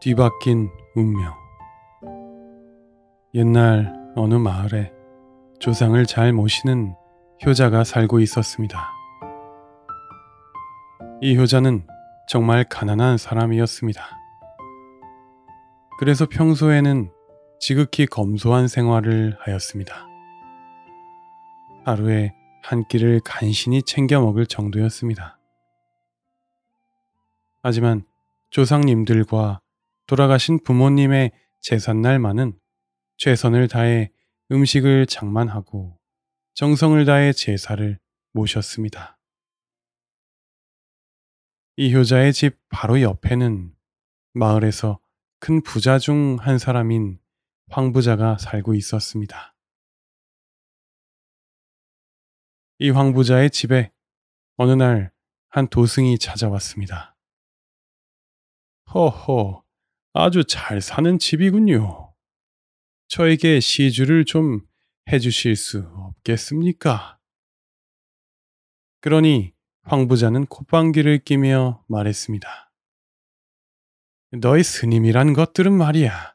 뒤바뀐 운명. 옛날 어느 마을에 조상을 잘 모시는 효자가 살고 있었습니다. 이 효자는 정말 가난한 사람이었습니다. 그래서 평소에는 지극히 검소한 생활을 하였습니다. 하루에 한 끼를 간신히 챙겨 먹을 정도였습니다. 하지만 조상님들과 돌아가신 부모님의 제삿날만은 최선을 다해 음식을 장만하고 정성을 다해 제사를 모셨습니다. 이 효자의 집 바로 옆에는 마을에서 큰 부자 중 한 사람인 황 부자가 살고 있었습니다. 이황 부자의 집에 어느 날 한 도승이 찾아왔습니다. 허허, 아주 잘 사는 집이군요. 저에게 시주를 좀 해주실 수 없겠습니까? 그러니 황부자는 콧방귀를 끼며 말했습니다. 너희 스님이란 것들은 말이야.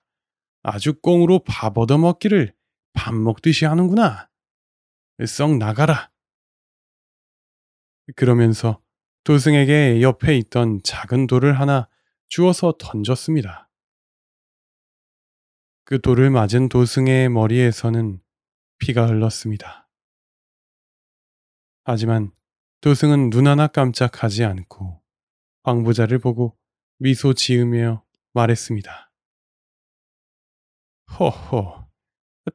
아주 꽁으로 밥 얻어먹기를 밥 먹듯이 하는구나. 썩 나가라. 그러면서 도승에게 옆에 있던 작은 돌을 하나 주워서 던졌습니다. 그 돌을 맞은 도승의 머리에서는 피가 흘렀습니다. 하지만 도승은 눈 하나 깜짝하지 않고 황부자를 보고 미소 지으며 말했습니다. 허허,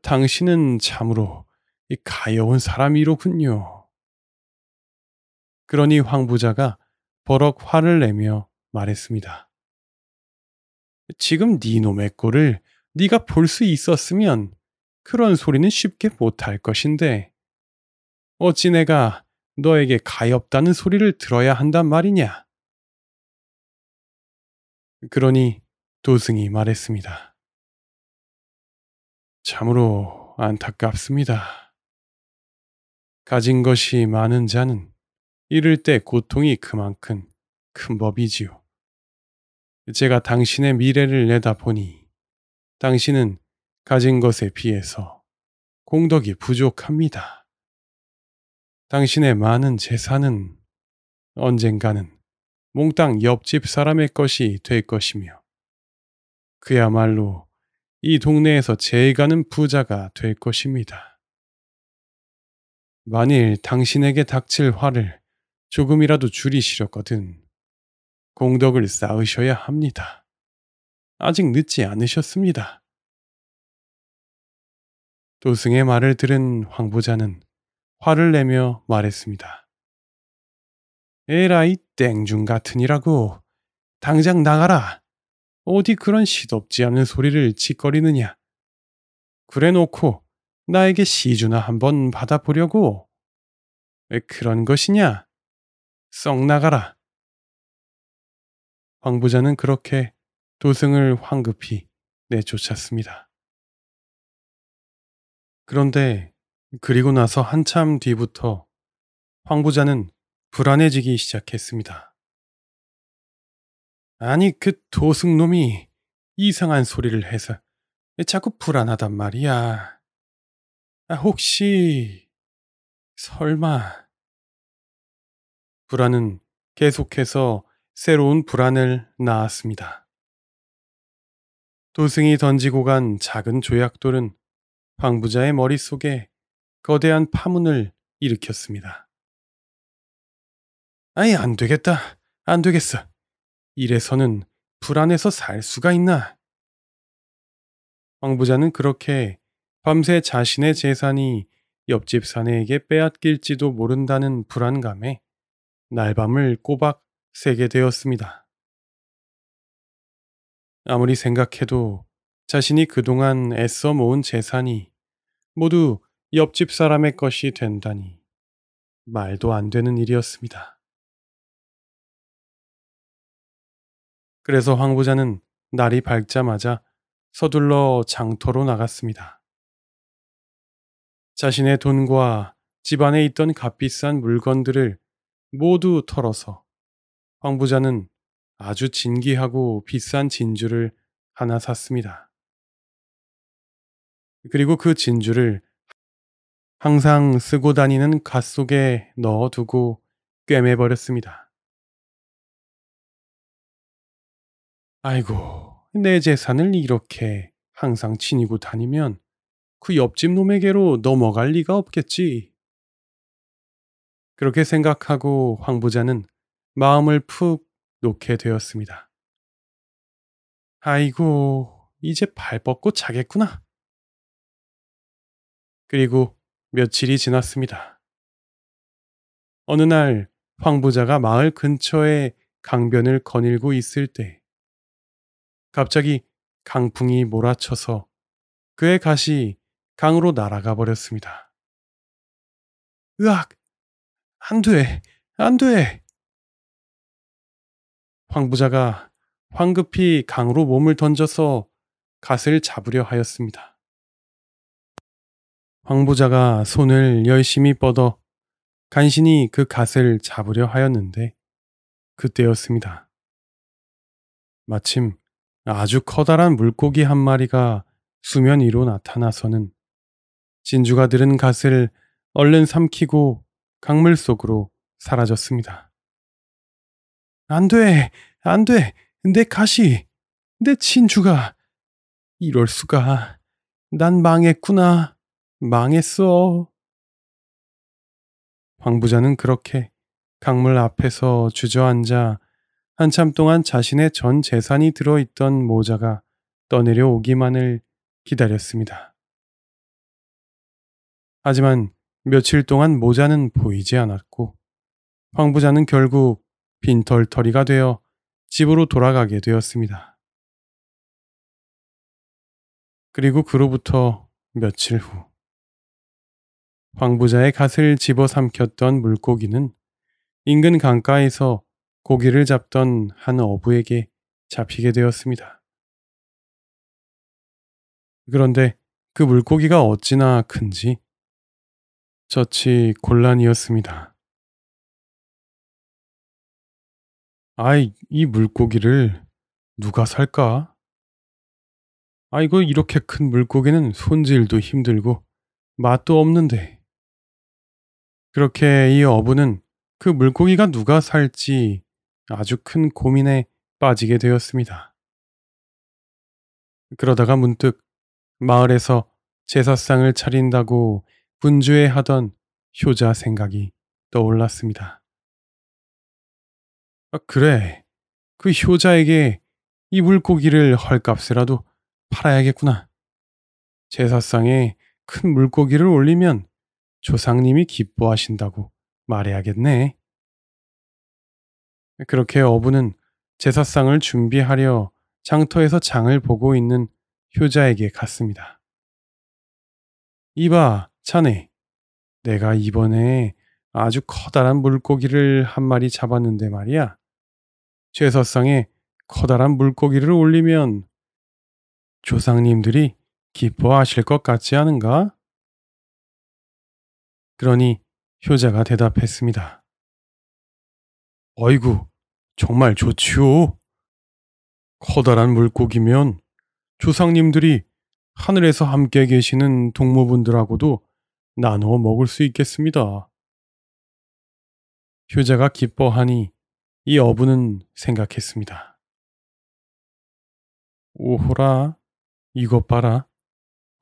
당신은 참으로 가여운 사람이로군요. 그러니 황부자가 버럭 화를 내며 말했습니다. 지금 네 놈의 꼴을 네가 볼 수 있었으면 그런 소리는 쉽게 못할 것인데 어찌 내가 너에게 가엾다는 소리를 들어야 한단 말이냐. 그러니 도승이 말했습니다. 참으로 안타깝습니다. 가진 것이 많은 자는 이를 때 고통이 그만큼 큰 법이지요. 제가 당신의 미래를 내다보니 당신은 가진 것에 비해서 공덕이 부족합니다. 당신의 많은 재산은 언젠가는 몽땅 옆집 사람의 것이 될 것이며 그야말로 이 동네에서 제일 가는 부자가 될 것입니다. 만일 당신에게 닥칠 화를 조금이라도 줄이시려거든 공덕을 쌓으셔야 합니다. 아직 늦지 않으셨습니다. 도승의 말을 들은 황보자는 화를 내며 말했습니다. 에라이 땡중 같으니라고 당장 나가라. 어디 그런 시덥지 않은 소리를 짓거리느냐. 그래놓고 나에게 시주나 한번 받아보려고. 왜 그런 것이냐? 썩 나가라. 황부자는 그렇게 도승을 황급히 내쫓았습니다. 그런데 그리고 나서 한참 뒤부터 황부자는 불안해지기 시작했습니다. 아니 그 도승놈이 이상한 소리를 해서 자꾸 불안하단 말이야. 아, 혹시 설마 불안은 계속해서 새로운 불안을 낳았습니다. 도승이 던지고 간 작은 조약돌은 황부자의 머릿속에 거대한 파문을 일으켰습니다. 아예 안 되겠다. 안 되겠어. 이래서는 불안해서 살 수가 있나? 황부자는 그렇게 밤새 자신의 재산이 옆집 사내에게 빼앗길지도 모른다는 불안감에 날밤을 꼬박 세게 되었습니다. 아무리 생각해도 자신이 그동안 애써 모은 재산이 모두 옆집 사람의 것이 된다니 말도 안 되는 일이었습니다. 그래서 황보자는 날이 밝자마자 서둘러 장터로 나갔습니다. 자신의 돈과 집안에 있던 값비싼 물건들을 모두 털어서 황 부자는 아주 진귀하고 비싼 진주를 하나 샀습니다. 그리고 그 진주를 항상 쓰고 다니는 갓 속에 넣어두고 꿰매버렸습니다. 아이고, 내 재산을 이렇게 항상 지니고 다니면 그 옆집 놈에게로 넘어갈 리가 없겠지. 그렇게 생각하고 황부자는 마음을 푹 놓게 되었습니다. 아이고, 이제 발 뻗고 자겠구나. 그리고 며칠이 지났습니다. 어느 날 황부자가 마을 근처에 강변을 거닐고 있을 때 갑자기 강풍이 몰아쳐서 그의 갓이 강으로 날아가 버렸습니다. 으악! 안 돼! 안 돼! 황 부자가 황급히 강으로 몸을 던져서 갓을 잡으려 하였습니다. 황 부자가 손을 열심히 뻗어 간신히 그 갓을 잡으려 하였는데 그때였습니다. 마침 아주 커다란 물고기 한 마리가 수면 위로 나타나서는 진주가 들은 갓을 얼른 삼키고 강물 속으로 사라졌습니다. 안 돼, 안 돼, 내 가시, 내친주가 이럴 수가. 난 망했구나. 망했어. 황부자는 그렇게 강물 앞에서 주저앉아 한참 동안 자신의 전 재산이 들어있던 모자가 떠내려 오기만을 기다렸습니다. 하지만 며칠 동안 모자는 보이지 않았고 황부자는 결국 빈털터리가 되어 집으로 돌아가게 되었습니다. 그리고 그로부터 며칠 후 황부자의 갓을 집어삼켰던 물고기는 인근 강가에서 고기를 잡던 한 어부에게 잡히게 되었습니다. 그런데 그 물고기가 어찌나 큰지 저치 곤란이었습니다. 아이, 이 물고기를 누가 살까? 아이고, 이렇게 큰 물고기는 손질도 힘들고 맛도 없는데. 그렇게 이 어부는 그 물고기가 누가 살지 아주 큰 고민에 빠지게 되었습니다. 그러다가 문득 마을에서 제사상을 차린다고 분주해 하던 효자 생각이 떠올랐습니다. 아, 그래. 그 효자에게 이 물고기를 헐값이라도 팔아야겠구나. 제사상에 큰 물고기를 올리면 조상님이 기뻐하신다고 말해야겠네. 그렇게 어부는 제사상을 준비하려 장터에서 장을 보고 있는 효자에게 갔습니다. 이봐, 자네. 내가 이번에 아주 커다란 물고기를 한 마리 잡았는데 말이야. 제사상에 커다란 물고기를 올리면 조상님들이 기뻐하실 것 같지 않은가? 그러니 효자가 대답했습니다. 어이구, 정말 좋지요. 커다란 물고기면 조상님들이 하늘에서 함께 계시는 동무분들하고도 나누어 먹을 수 있겠습니다. 효자가 기뻐하니 이 어부는 생각했습니다. 오호라, 이것 봐라.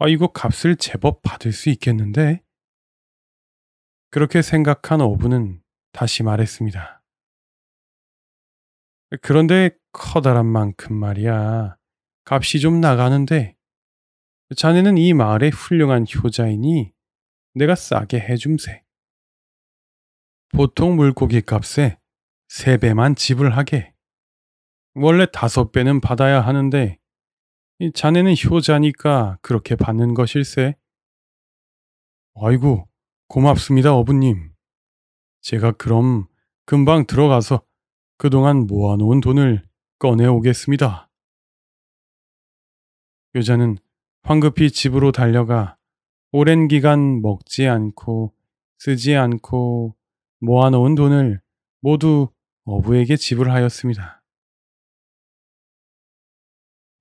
아, 이거 값을 제법 받을 수 있겠는데? 그렇게 생각한 어부는 다시 말했습니다. 그런데 커다란 만큼 말이야. 값이 좀 나가는데, 자네는 이 마을의 훌륭한 효자이니 내가 싸게 해줌세. 보통 물고기 값에 3배만 지불하게. 원래 5배는 받아야 하는데 자네는 효자니까 그렇게 받는 것일세. 아이고, 고맙습니다, 어부님. 제가 그럼 금방 들어가서 그동안 모아놓은 돈을 꺼내오겠습니다. 여자는 황급히 집으로 달려가 오랜 기간 먹지 않고 쓰지 않고 모아놓은 돈을 모두 어부에게 지불하였습니다.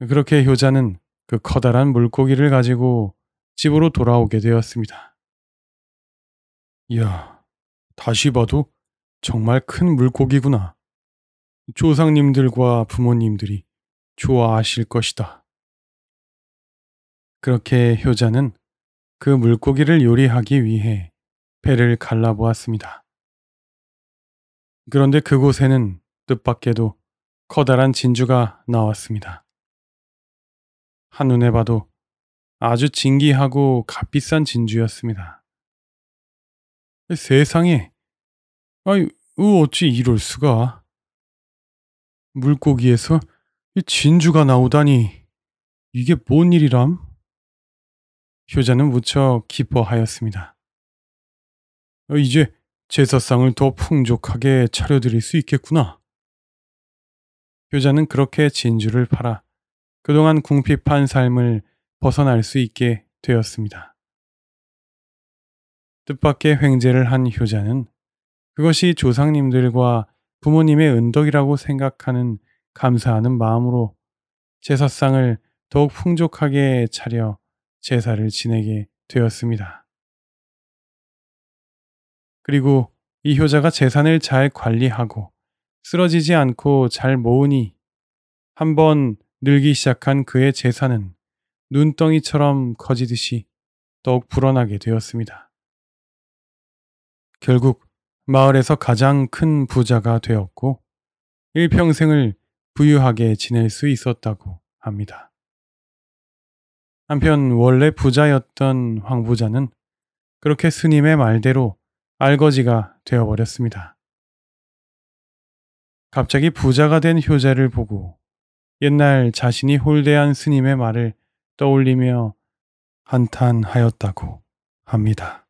그렇게 효자는 그 커다란 물고기를 가지고 집으로 돌아오게 되었습니다. 이야, 다시 봐도 정말 큰 물고기구나. 조상님들과 부모님들이 좋아하실 것이다. 그렇게 효자는 그 물고기를 요리하기 위해 배를 갈라보았습니다. 그런데 그곳에는 뜻밖에도 커다란 진주가 나왔습니다. 한눈에 봐도 아주 진기하고 값비싼 진주였습니다. 세상에, 아이, 어찌 이럴 수가. 물고기에서 진주가 나오다니, 이게 뭔 일이람? 효자는 무척 기뻐하였습니다. 어, 이제 제사상을 더 풍족하게 차려드릴 수 있겠구나. 효자는 그렇게 진주를 팔아 그동안 궁핍한 삶을 벗어날 수 있게 되었습니다. 뜻밖의 횡재를 한 효자는 그것이 조상님들과 부모님의 은덕이라고 생각하는 감사하는 마음으로 제사상을 더욱 풍족하게 차려 제사를 지내게 되었습니다. 그리고 이 효자가 재산을 잘 관리하고 쓰러지지 않고 잘 모으니 한 번 늘기 시작한 그의 재산은 눈덩이처럼 커지듯이 더욱 불어나게 되었습니다. 결국 마을에서 가장 큰 부자가 되었고 일평생을 부유하게 지낼 수 있었다고 합니다. 한편 원래 부자였던 황 부자는 그렇게 스님의 말대로 알거지가 되어버렸습니다. 갑자기 부자가 된 효자를 보고 옛날 자신이 홀대한 스님의 말을 떠올리며 한탄하였다고 합니다.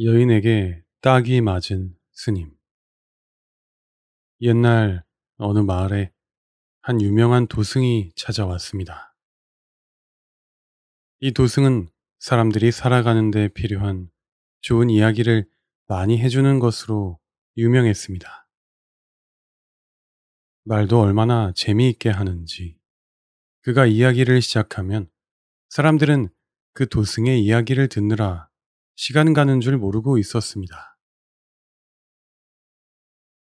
여인에게 딱이 맞은 스님. 옛날 어느 마을에 한 유명한 도승이 찾아왔습니다. 이 도승은 사람들이 살아가는 데 필요한 좋은 이야기를 많이 해주는 것으로 유명했습니다. 말도 얼마나 재미있게 하는지. 그가 이야기를 시작하면 사람들은 그 도승의 이야기를 듣느라 시간 가는 줄 모르고 있었습니다.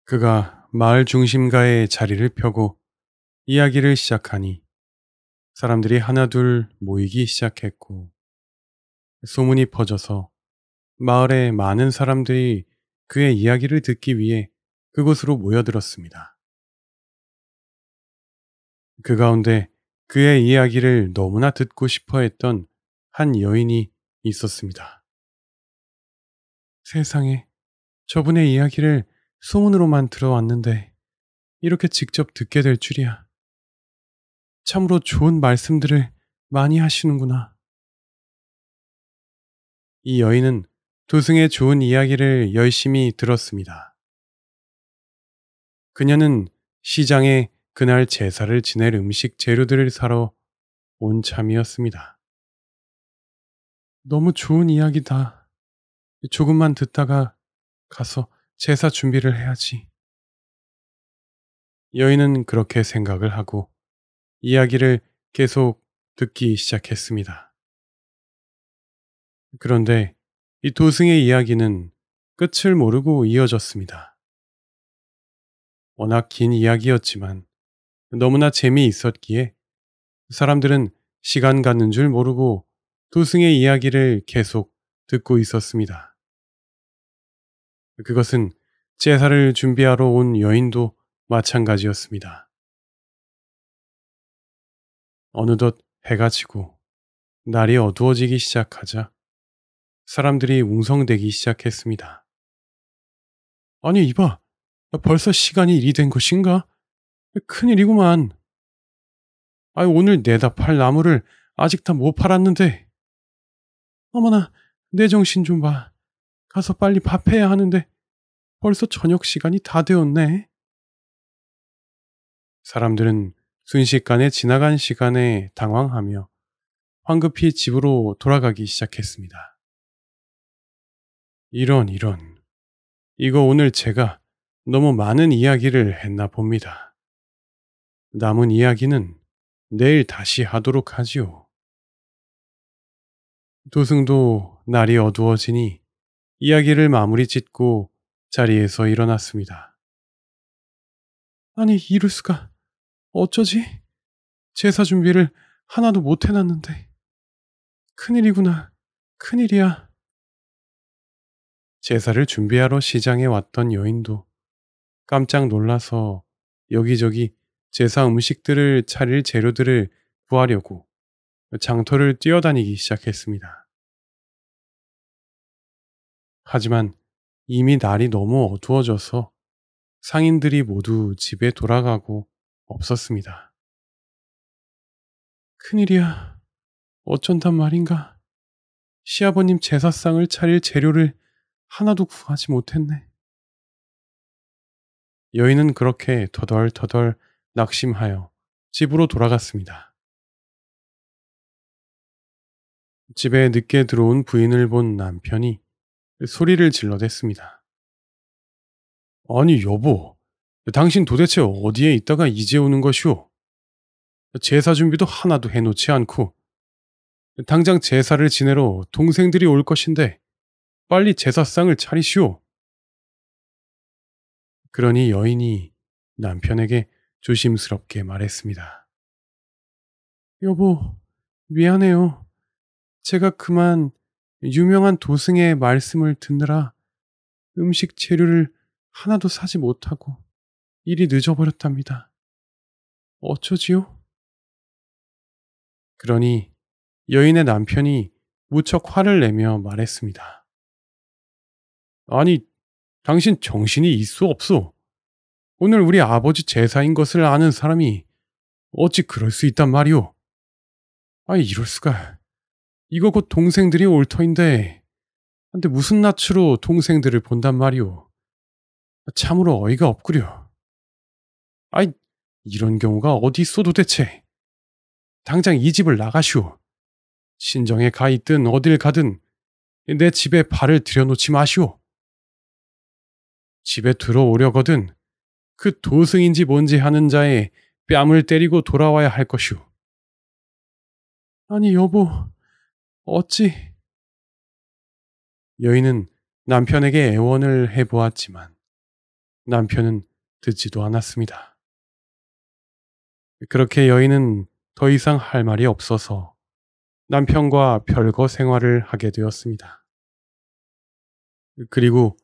그가 마을 중심가에 자리를 펴고 이야기를 시작하니 사람들이 하나둘 모이기 시작했고 소문이 퍼져서 마을에 많은 사람들이 그의 이야기를 듣기 위해 그곳으로 모여들었습니다. 그 가운데 그의 이야기를 너무나 듣고 싶어 했던 한 여인이 있었습니다. 세상에, 저분의 이야기를 소문으로만 들어왔는데, 이렇게 직접 듣게 될 줄이야. 참으로 좋은 말씀들을 많이 하시는구나. 이 여인은 도승의 좋은 이야기를 열심히 들었습니다. 그녀는 시장에 그날 제사를 지낼 음식 재료들을 사러 온 참이었습니다. 너무 좋은 이야기다. 조금만 듣다가 가서 제사 준비를 해야지. 여인은 그렇게 생각을 하고 이야기를 계속 듣기 시작했습니다. 그런데 이 도승의 이야기는 끝을 모르고 이어졌습니다. 워낙 긴 이야기였지만 너무나 재미있었기에 사람들은 시간 가는 줄 모르고 도승의 이야기를 계속 듣고 있었습니다. 그것은 제사를 준비하러 온 여인도 마찬가지였습니다. 어느덧 해가 지고 날이 어두워지기 시작하자 사람들이 웅성대기 시작했습니다. 아니, 이봐. 벌써 시간이 일이 된 것인가? 큰일이구만. 아이, 오늘 내다 팔 나무를 아직 다 못 팔았는데. 어머나, 내 정신 좀 봐. 가서 빨리 밥해야 하는데 벌써 저녁 시간이 다 되었네. 사람들은 순식간에 지나간 시간에 당황하며 황급히 집으로 돌아가기 시작했습니다. 이런, 이런. 이거 오늘 제가 너무 많은 이야기를 했나 봅니다. 남은 이야기는 내일 다시 하도록 하지요. 도승도 날이 어두워지니 이야기를 마무리 짓고 자리에서 일어났습니다. 아니, 이럴 수가. 어쩌지? 제사 준비를 하나도 못 해놨는데. 큰일이구나. 큰일이야. 제사를 준비하러 시장에 왔던 여인도 깜짝 놀라서 여기저기 제사 음식들을 차릴 재료들을 구하려고 장터를 뛰어다니기 시작했습니다. 하지만 이미 날이 너무 어두워져서 상인들이 모두 집에 돌아가고 없었습니다. 큰일이야. 어쩐단 말인가. 시아버님 제사상을 차릴 재료를 하나도 구하지 못했네. 여인은 그렇게 더덜더덜 낙심하여 집으로 돌아갔습니다. 집에 늦게 들어온 부인을 본 남편이 소리를 질러댔습니다. 아니 여보, 당신 도대체 어디에 있다가 이제 오는 것이오? 제사 준비도 하나도 해놓지 않고 당장 제사를 지내러 동생들이 올 것인데 빨리 제사상을 차리시오. 그러니 여인이 남편에게 조심스럽게 말했습니다. 여보, 미안해요. 제가 그만 유명한 도승의 말씀을 듣느라 음식 재료를 하나도 사지 못하고 일이 늦어버렸답니다. 어쩌지요? 그러니 여인의 남편이 무척 화를 내며 말했습니다. 아니, 당신 정신이 있어 없소 오늘 우리 아버지 제사인 것을 아는 사람이 어찌 그럴 수 있단 말이오? 아 이럴 수가. 이거 곧 동생들이 올 터인데, 근데 무슨 낯으로 동생들을 본단 말이오? 참으로 어이가 없구려. 아이, 이런 경우가 어디 있어 도대체. 당장 이 집을 나가시오. 친정에가 있든 어딜 가든 내 집에 발을 들여놓지 마시오. 집에 들어오려거든 그 도승인지 뭔지 하는 자에 뺨을 때리고 돌아와야 할 것이오. 아니 여보, 어찌? 여인은 남편에게 애원을 해보았지만 남편은 듣지도 않았습니다. 그렇게 여인은 더 이상 할 말이 없어서 남편과 별거 생활을 하게 되었습니다. 그리고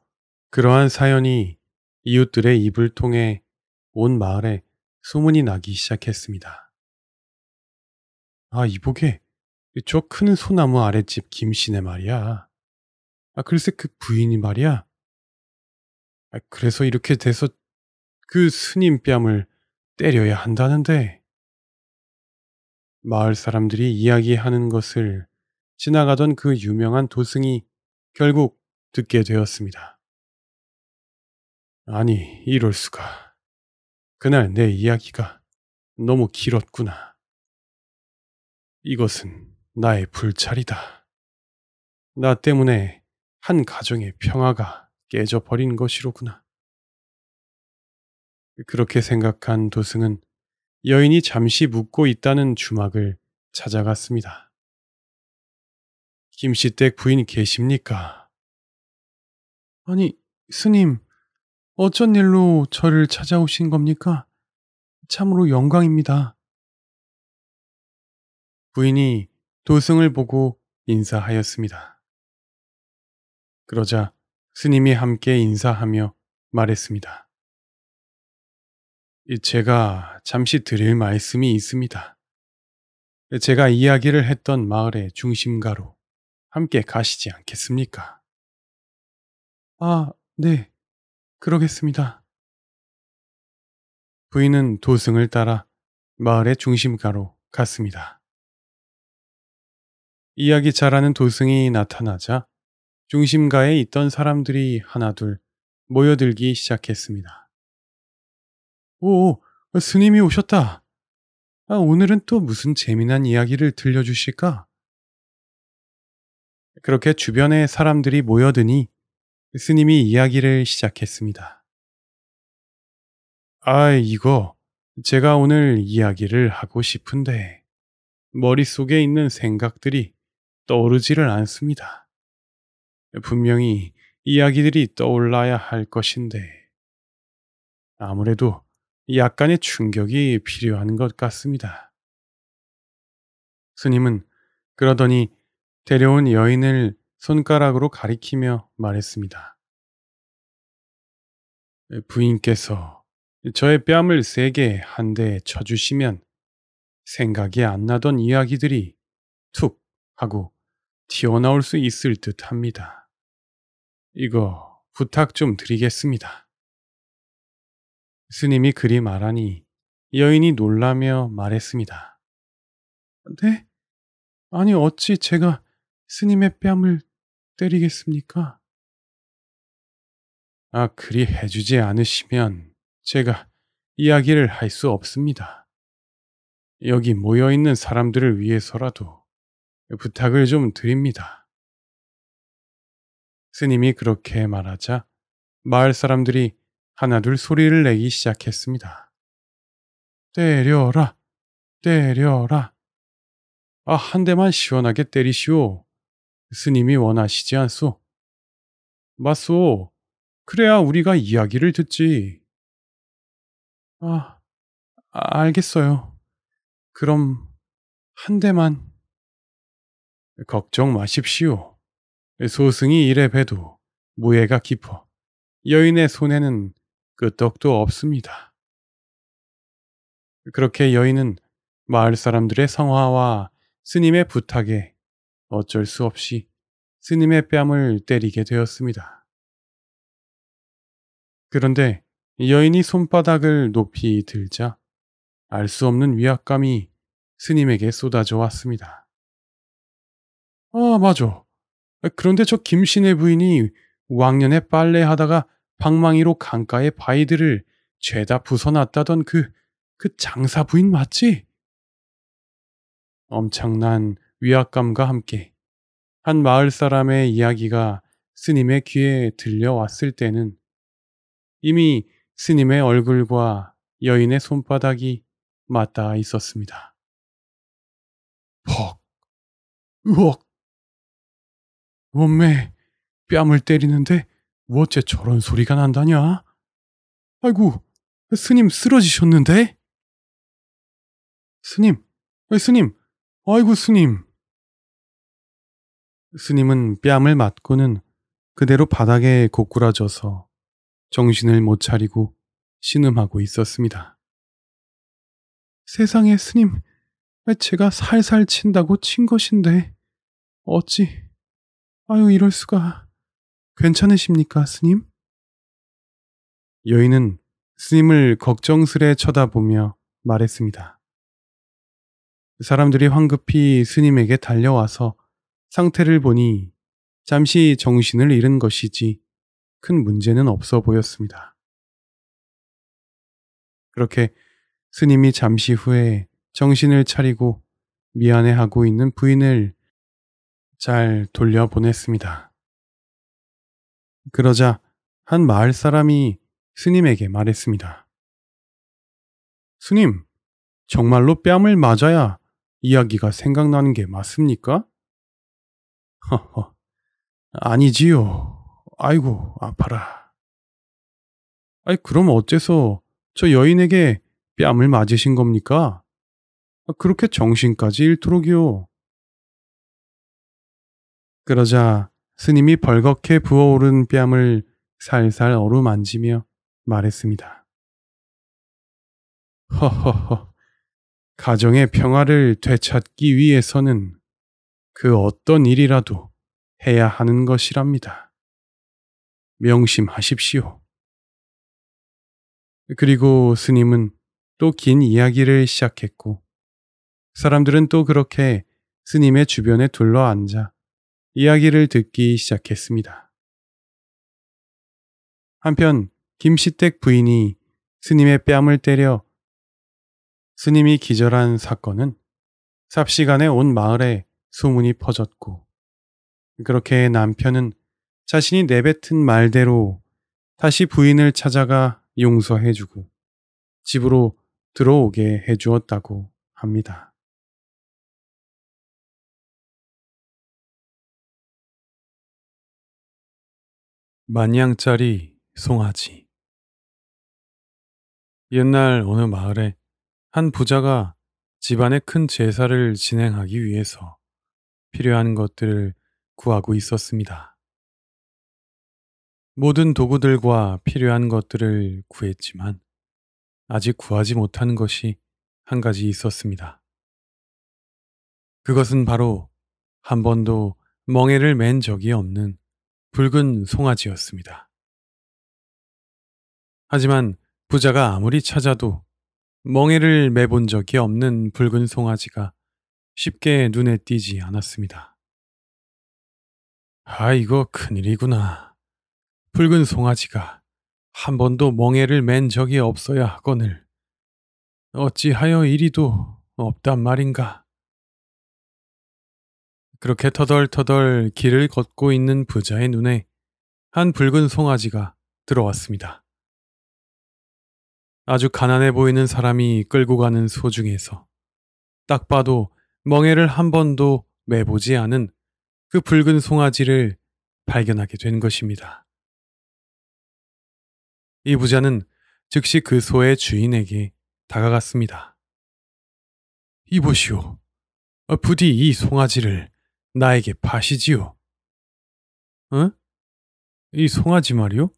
그러한 사연이 이웃들의 입을 통해 온 마을에 소문이 나기 시작했습니다. 아, 이보게. 저 큰 소나무 아랫집 김씨네 말이야. 아, 글쎄 그 부인이 말이야. 아, 그래서 이렇게 돼서 그 스님 뺨을 때려야 한다는데. 마을 사람들이 이야기하는 것을 지나가던 그 유명한 도승이 결국 듣게 되었습니다. 아니, 이럴 수가. 그날 내 이야기가 너무 길었구나. 이것은 나의 불찰이다. 나 때문에 한 가정의 평화가 깨져버린 것이로구나. 그렇게 생각한 도승은 여인이 잠시 묵고 있다는 주막을 찾아갔습니다. 김씨 댁 부인 계십니까? 아니, 스님, 어쩐 일로 저를 찾아오신 겁니까? 참으로 영광입니다. 부인이 도승을 보고 인사하였습니다. 그러자 스님이 함께 인사하며 말했습니다. 제가 잠시 드릴 말씀이 있습니다. 제가 이야기를 했던 마을의 중심가로 함께 가시지 않겠습니까? 아, 네. 그러겠습니다. 부인은 도승을 따라 마을의 중심가로 갔습니다. 이야기 잘하는 도승이 나타나자 중심가에 있던 사람들이 하나둘 모여들기 시작했습니다. 오, 스님이 오셨다. 아, 오늘은 또 무슨 재미난 이야기를 들려주실까? 그렇게 주변의 사람들이 모여드니 스님이 이야기를 시작했습니다. 아, 이거 제가 오늘 이야기를 하고 싶은데 머릿속에 있는 생각들이 떠오르지를 않습니다. 분명히 이야기들이 떠올라야 할 것인데 아무래도 약간의 충격이 필요한 것 같습니다. 스님은 그러더니 데려온 여인을 손가락으로 가리키며 말했습니다. 부인께서 저의 뺨을 세게 한 대 쳐주시면 생각이 안 나던 이야기들이 툭 하고 튀어나올 수 있을 듯 합니다. 이거 부탁 좀 드리겠습니다. 스님이 그리 말하니 여인이 놀라며 말했습니다. 네? 아니 어찌 제가 스님의 뺨을 때리겠습니까? 아, 그리 해주지 않으시면 제가 이야기를 할 수 없습니다. 여기 모여있는 사람들을 위해서라도 부탁을 좀 드립니다. 스님이 그렇게 말하자 마을 사람들이 하나둘 소리를 내기 시작했습니다. 때려라! 때려라! 아, 한 대만 시원하게 때리시오. 스님이 원하시지 않소? 맞소. 그래야 우리가 이야기를 듣지. 아, 아 알겠어요. 그럼 한 대만. 걱정 마십시오. 소승이 이래 봬도 무해가 깊어 여인의 손에는 끄떡도 없습니다. 그렇게 여인은 마을 사람들의 성화와 스님의 부탁에 어쩔 수 없이 스님의 뺨을 때리게 되었습니다. 그런데 여인이 손바닥을 높이 들자 알 수 없는 위압감이 스님에게 쏟아져 왔습니다. 아, 맞아. 그런데 저 김신의 부인이 왕년에 빨래하다가 방망이로 강가의 바위들을 죄다 부숴놨다던 그, 그 장사 부인 맞지? 엄청난 위압감과 함께 한 마을 사람의 이야기가 스님의 귀에 들려왔을 때는 이미 스님의 얼굴과 여인의 손바닥이 맞닿아 있었습니다. 퍽! 으억! 몸매 뺨을 때리는데 어째 저런 소리가 난다냐? 아이고, 스님 쓰러지셨는데? 스님, 스님, 아이고 스님, 스님은 뺨을 맞고는 그대로 바닥에 고꾸라져서 정신을 못 차리고 신음하고 있었습니다. 세상에 스님, 왜 제가 살살 친다고 친 것인데, 어찌, 아유, 이럴 수가. 괜찮으십니까, 스님? 여인은 스님을 걱정스레 쳐다보며 말했습니다. 사람들이 황급히 스님에게 달려와서 상태를 보니 잠시 정신을 잃은 것이지 큰 문제는 없어 보였습니다. 그렇게 스님이 잠시 후에 정신을 차리고 미안해하고 있는 부인을 잘 돌려보냈습니다. 그러자 한 마을 사람이 스님에게 말했습니다. 스님, 정말로 뺨을 맞아야 이야기가 생각나는 게 맞습니까? 허허. 아니지요. 아이고, 아파라. 아이, 그럼 어째서 저 여인에게 뺨을 맞으신 겁니까? 아, 그렇게 정신까지 잃도록이요. 그러자 스님이 벌겋게 부어오른 뺨을 살살 어루만지며 말했습니다. 허허허. 가정의 평화를 되찾기 위해서는 그 어떤 일이라도 해야 하는 것이랍니다. 명심하십시오. 그리고 스님은 또 긴 이야기를 시작했고, 사람들은 또 그렇게 스님의 주변에 둘러앉아 이야기를 듣기 시작했습니다. 한편 김시댁 부인이 스님의 뺨을 때려 스님이 기절한 사건은 삽시간에 온 마을에 소문이 퍼졌고 그렇게 남편은 자신이 내뱉은 말대로 다시 부인을 찾아가 용서해주고 집으로 들어오게 해주었다고 합니다. 만냥짜리 송아지 옛날 어느 마을에 한 부자가 집안의 큰 제사를 진행하기 위해서 필요한 것들을 구하고 있었습니다. 모든 도구들과 필요한 것들을 구했지만 아직 구하지 못한 것이 한 가지 있었습니다. 그것은 바로 한 번도 멍해를맨 적이 없는 붉은 송아지였습니다. 하지만 부자가 아무리 찾아도 멍해를 매본 적이 없는 붉은 송아지가 쉽게 눈에 띄지 않았습니다. 아, 이거 큰일이구나. 붉은 송아지가 한 번도 멍해를 맨 적이 없어야 하거늘. 어찌하여 이리도 없단 말인가. 그렇게 터덜터덜 길을 걷고 있는 부자의 눈에 한 붉은 송아지가 들어왔습니다. 아주 가난해 보이는 사람이 끌고 가는 소 중에서 딱 봐도 멍해를 한 번도 매보지 않은 그 붉은 송아지를 발견하게 된 것입니다. 이 부자는 즉시 그 소의 주인에게 다가갔습니다. 이보시오. 부디 이 송아지를 나에게 파시지요. 응? 어? 이 송아지 말이요?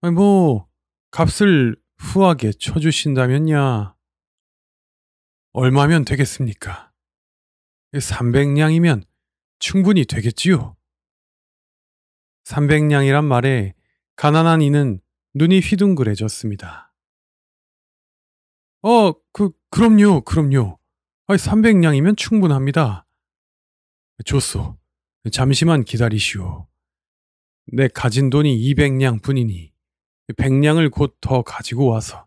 아니 뭐 값을 후하게 쳐주신다면야. 얼마면 되겠습니까? 300냥이면 충분히 되겠지요. 300냥이란 말에 가난한 이는 눈이 휘둥그레졌습니다. 어, 그, 그럼요, 그럼요. 아, 300냥이면 충분합니다. 좋소. 잠시만 기다리시오. 내 가진 돈이 200냥 뿐이니 100냥을 곧 더 가지고 와서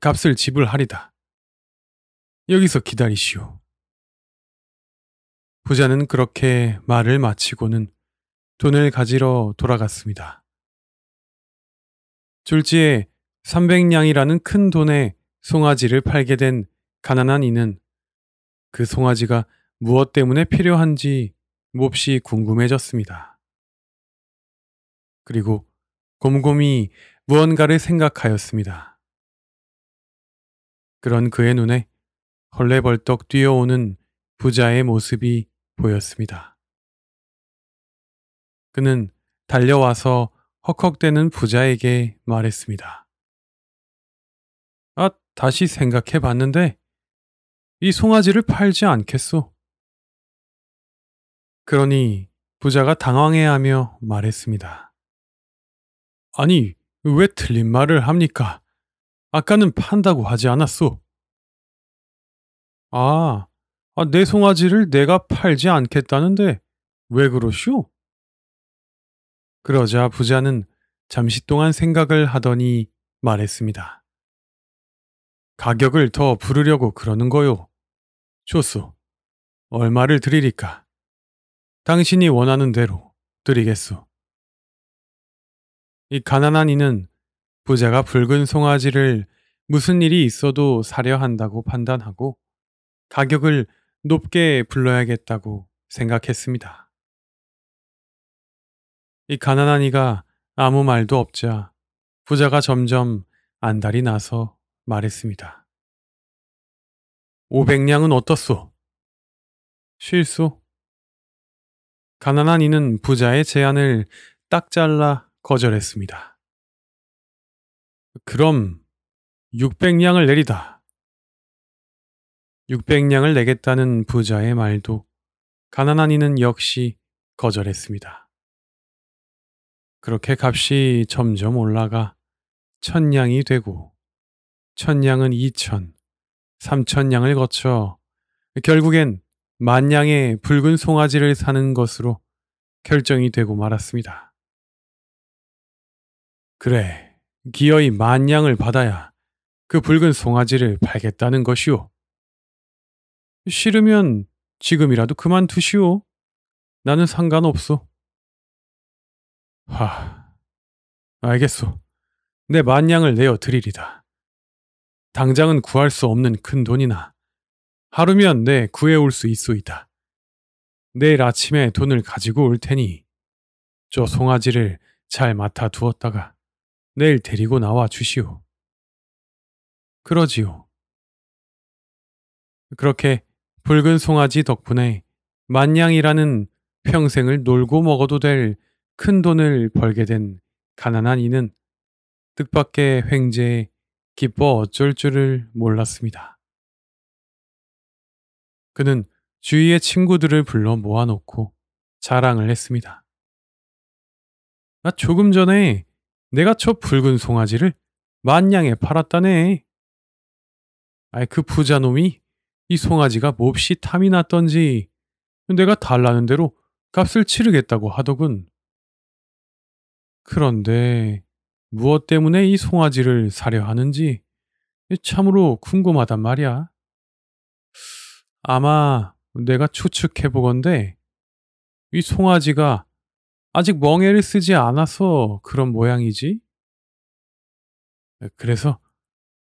값을 지불하리다. 여기서 기다리시오. 부자는 그렇게 말을 마치고는 돈을 가지러 돌아갔습니다. 졸지에 300냥이라는 큰 돈에 송아지를 팔게 된 가난한 이는 그 송아지가 무엇 때문에 필요한지 몹시 궁금해졌습니다. 그리고 곰곰이 무언가를 생각하였습니다. 그런 그의 눈에 벌레벌떡 뛰어오는 부자의 모습이 보였습니다. 그는 달려와서 헉헉대는 부자에게 말했습니다. 아, 다시 생각해 봤는데 이 송아지를 팔지 않겠소. 그러니 부자가 당황해하며 말했습니다. 아니, 왜 틀린 말을 합니까? 아까는 판다고 하지 않았소. 아, 아, 내 송아지를 내가 팔지 않겠다는데 왜 그러시오? 그러자 부자는 잠시 동안 생각을 하더니 말했습니다. 가격을 더 부르려고 그러는 거요. 좋소. 얼마를 드리리까? 당신이 원하는 대로 드리겠소. 이 가난한 이는 부자가 붉은 송아지를 무슨 일이 있어도 사려 한다고 판단하고 가격을 높게 불러야겠다고 생각했습니다. 이 가난한 이가 아무 말도 없자 부자가 점점 안달이 나서 말했습니다. 500냥은 어떻소? 실수 가난한 이는 부자의 제안을 딱 잘라 거절했습니다. 그럼 600냥을 내리다. 600냥을 내겠다는 부자의 말도 가난한 이는 역시 거절했습니다. 그렇게 값이 점점 올라가 천냥이 되고 천냥은 이천, 삼천냥을 거쳐 결국엔 만냥의 붉은 송아지를 사는 것으로 결정이 되고 말았습니다. 그래, 기어이 만냥을 받아야 그 붉은 송아지를 팔겠다는 것이오. 싫으면 지금이라도 그만두시오. 나는 상관없어. 하, 알겠소. 내 만냥을 내어 드리리다. 당장은 구할 수 없는 큰 돈이나 하루면 내 구해올 수 있소이다. 내일 아침에 돈을 가지고 올 테니 저 송아지를 잘 맡아 두었다가 내일 데리고 나와 주시오. 그러지요. 그렇게 붉은 송아지 덕분에 만냥이라는 평생을 놀고 먹어도 될 큰 돈을 벌게 된 가난한 이는 뜻밖의 횡재에 기뻐 어쩔 줄을 몰랐습니다. 그는 주위의 친구들을 불러 모아놓고 자랑을 했습니다. 나 조금 전에 내가 저 붉은 송아지를 만냥에 팔았다네. 아이 그 부자놈이 이 송아지가 몹시 탐이 났던지 내가 달라는 대로 값을 치르겠다고 하더군. 그런데 무엇 때문에 이 송아지를 사려 하는지 참으로 궁금하단 말이야. 아마 내가 추측해 보건대이 송아지가 아직 멍에를 쓰지 않아서 그런 모양이지. 그래서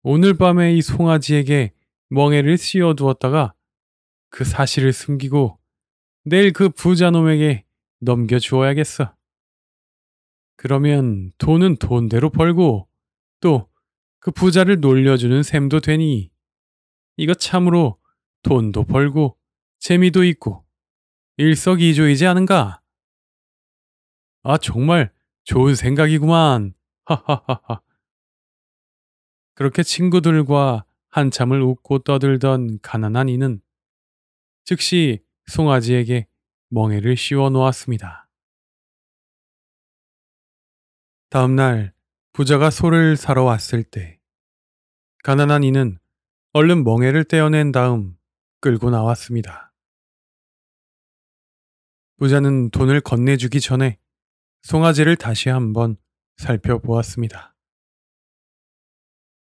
오늘 밤에 이 송아지에게 멍해를 씌워두었다가 그 사실을 숨기고 내일 그 부자놈에게 넘겨주어야겠어. 그러면 돈은 돈대로 벌고 또 그 부자를 놀려주는 셈도 되니 이거 참으로 돈도 벌고 재미도 있고 일석이조이지 않은가? 아 정말 좋은 생각이구만. 하하하하. 그렇게 친구들과 한참을 웃고 떠들던 가난한 이는 즉시 송아지에게 멍해를 씌워 놓았습니다. 다음날 부자가 소를 사러 왔을 때 가난한 이는 얼른 멍해를 떼어낸 다음 끌고 나왔습니다. 부자는 돈을 건네주기 전에 송아지를 다시 한번 살펴보았습니다.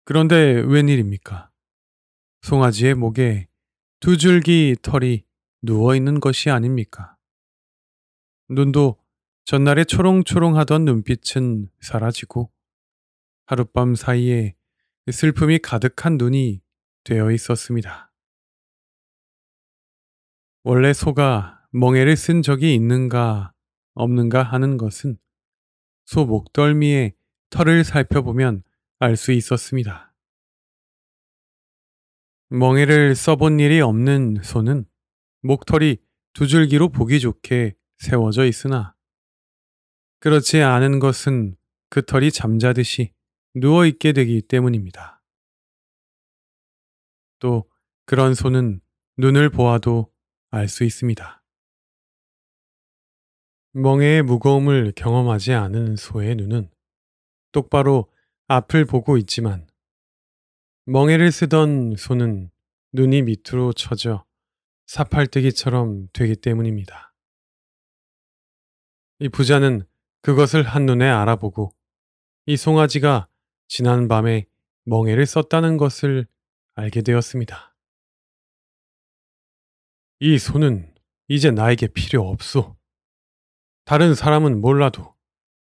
그런데 웬일입니까? 송아지의 목에 두 줄기 털이 누워 있는 것이 아닙니까? 눈도 전날에 초롱초롱하던 눈빛은 사라지고 하룻밤 사이에 슬픔이 가득한 눈이 되어 있었습니다. 원래 소가 멍에를 쓴 적이 있는가 없는가 하는 것은 소 목덜미에 털을 살펴보면 알 수 있었습니다. 멍해를 써본 일이 없는 손은 목털이 두 줄기로 보기 좋게 세워져 있으나 그렇지 않은 것은 그 털이 잠자듯이 누워있게 되기 때문입니다. 또 그런 손은 눈을 보아도 알 수 있습니다. 멍에의 무거움을 경험하지 않은 소의 눈은 똑바로 앞을 보고 있지만 멍해를 쓰던 손은 눈이 밑으로 처져 사팔뜨기처럼 되기 때문입니다. 이 부자는 그것을 한눈에 알아보고 이 송아지가 지난 밤에 멍해를 썼다는 것을 알게 되었습니다. 이 손은 이제 나에게 필요 없소. 다른 사람은 몰라도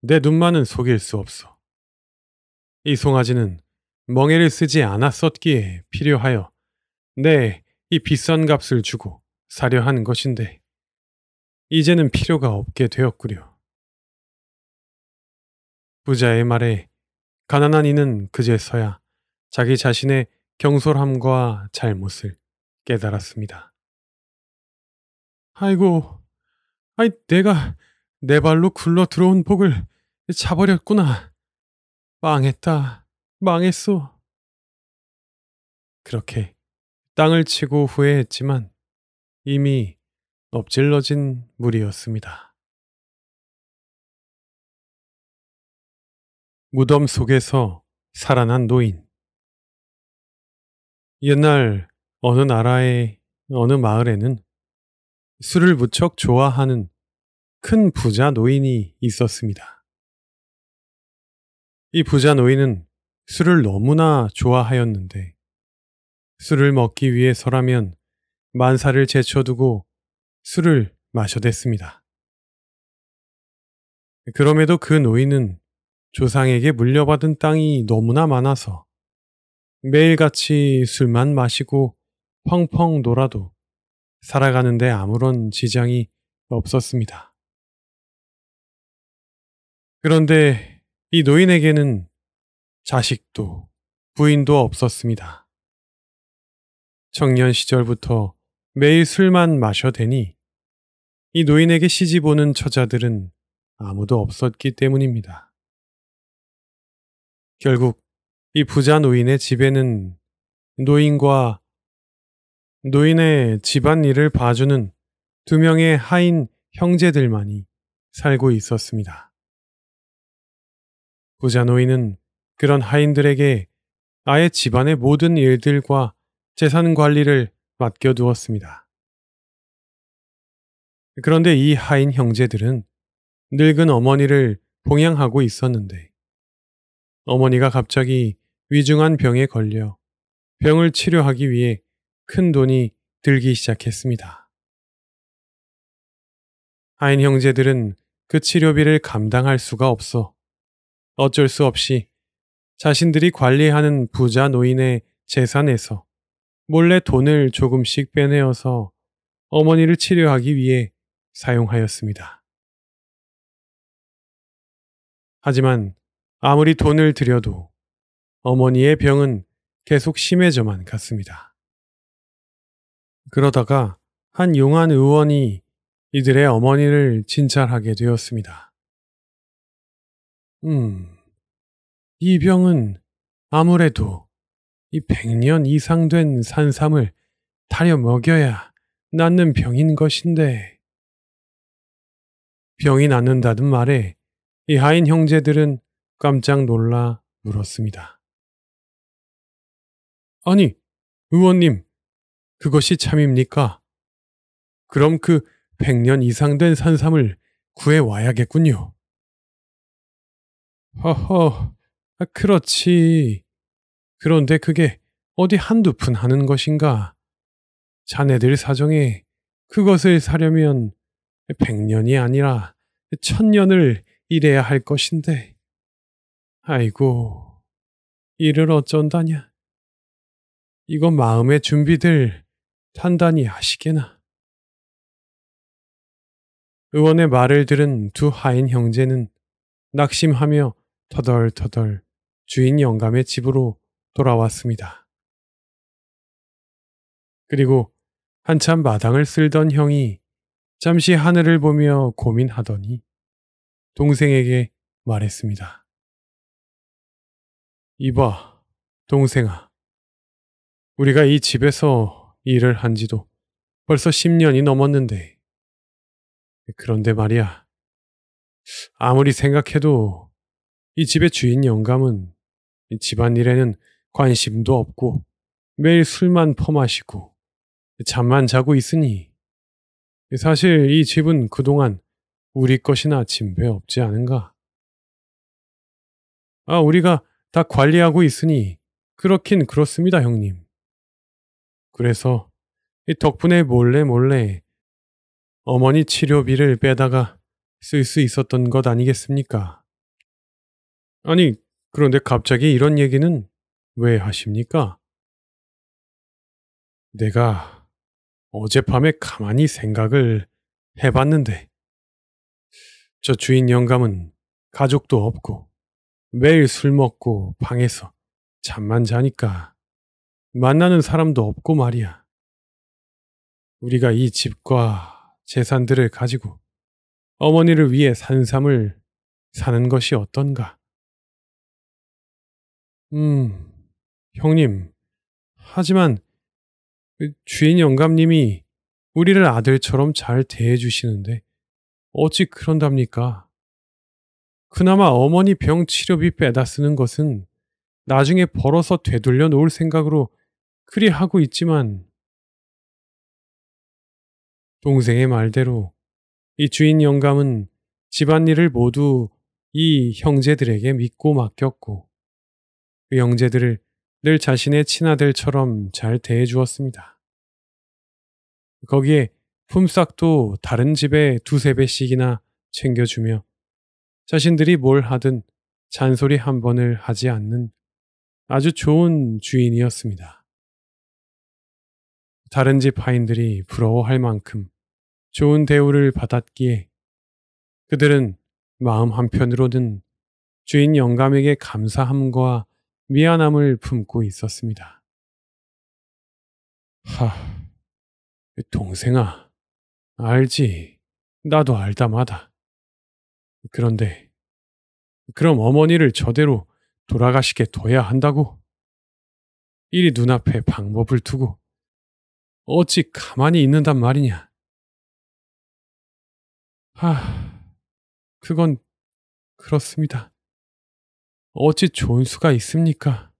내 눈만은 속일 수 없어. 이 송아지는 멍해를 쓰지 않았었기에 필요하여 네, 이 비싼 값을 주고 사려 한 것인데 이제는 필요가 없게 되었구려. 부자의 말에 가난한 이는 그제서야 자기 자신의 경솔함과 잘못을 깨달았습니다. 아이고, 아이 내가 내 발로 굴러 들어온 복을 차버렸구나. 빵했다. 망했소. 그렇게 땅을 치고 후회했지만 이미 엎질러진 물이었습니다. 무덤 속에서 살아난 노인. 옛날 어느 나라의 어느 마을에는 술을 무척 좋아하는 큰 부자 노인이 있었습니다. 이 부자 노인은 술을 너무나 좋아하였는데 술을 먹기 위해서라면 만사를 제쳐두고 술을 마셔댔습니다. 그럼에도 그 노인은 조상에게 물려받은 땅이 너무나 많아서 매일같이 술만 마시고 펑펑 놀아도 살아가는데 아무런 지장이 없었습니다. 그런데 이 노인에게는 자식도 부인도 없었습니다. 청년 시절부터 매일 술만 마셔대니 이 노인에게 시집 오는 처자들은 아무도 없었기 때문입니다. 결국 이 부자 노인의 집에는 노인과 노인의 집안일을 봐주는 두 명의 하인 형제들만이 살고 있었습니다. 부자 노인은 그런 하인들에게 아예 집안의 모든 일들과 재산 관리를 맡겨두었습니다. 그런데 이 하인 형제들은 늙은 어머니를 봉양하고 있었는데 어머니가 갑자기 위중한 병에 걸려 병을 치료하기 위해 큰 돈이 들기 시작했습니다. 하인 형제들은 그 치료비를 감당할 수가 없어 어쩔 수 없이 자신들이 관리하는 부자 노인의 재산에서 몰래 돈을 조금씩 빼내어서 어머니를 치료하기 위해 사용하였습니다. 하지만 아무리 돈을 들여도 어머니의 병은 계속 심해져만 갔습니다. 그러다가 한 용한 의원이 이들의 어머니를 진찰하게 되었습니다. 음, 이 병은 아무래도 이백년 이상 된 산삼을 타려 먹여야 낫는 병인 것인데. 병이 낫는다는 말에 이 하인 형제들은 깜짝 놀라 물었습니다. 아니, 의원님, 그것이 참입니까? 그럼 그백년 이상 된 산삼을 구해 와야겠군요. 허허, 아, 그렇지. 그런데 그게 어디 한두 푼 하는 것인가? 자네들 사정에 그것을 사려면 백년이 아니라 천년을 일해야 할 것인데. 아이고, 일을 어쩐다냐. 이거 마음의 준비들 단단히 하시게나. 의원의 말을 들은 두 하인 형제는 낙심하며 터덜터덜 주인 영감의 집으로 돌아왔습니다. 그리고 한참 마당을 쓸던 형이 잠시 하늘을 보며 고민하더니 동생에게 말했습니다. 이봐, 동생아. 우리가 이 집에서 일을 한 지도 벌써 10년이 넘었는데. 그런데 말이야. 아무리 생각해도 이 집의 주인 영감은 집안일에는 관심도 없고 매일 술만 퍼마시고 잠만 자고 있으니 사실 이 집은 그동안 우리 것이나 진배 없지 않은가. 아, 우리가 다 관리하고 있으니 그렇긴 그렇습니다, 형님. 그래서 덕분에 몰래 몰래 어머니 치료비를 빼다가 쓸 수 있었던 것 아니겠습니까? 아니, 그런데 갑자기 이런 얘기는 왜 하십니까? 내가 어젯밤에 가만히 생각을 해봤는데, 저 주인 영감은 가족도 없고, 매일 술 먹고 방에서 잠만 자니까 만나는 사람도 없고 말이야. 우리가 이 집과 재산들을 가지고 어머니를 위해 산삼을 사는 것이 어떤가? 음, 형님. 하지만 그 주인 영감님이 우리를 아들처럼 잘 대해주시는데 어찌 그런답니까? 그나마 어머니 병 치료비 빼다 쓰는 것은 나중에 벌어서 되돌려 놓을 생각으로 그리 하고 있지만 동생의 말대로 이 주인 영감은 집안일을 모두 이 형제들에게 믿고 맡겼고 그 형제들을 늘 자신의 친아들처럼 잘 대해주었습니다. 거기에 품삯도 다른 집에 두세 배씩이나 챙겨주며 자신들이 뭘 하든 잔소리 한 번을 하지 않는 아주 좋은 주인이었습니다. 다른 집 하인들이 부러워할 만큼 좋은 대우를 받았기에 그들은 마음 한편으로는 주인 영감에게 감사함과 미안함을 품고 있었습니다. 하, 동생아, 알지. 나도 알다마다. 그런데, 그럼 어머니를 저대로 돌아가시게 둬야 한다고? 이리 눈앞에 방법을 두고 어찌 가만히 있는단 말이냐? 하, 그건 그렇습니다. 어찌 좋은 수가 있습니까?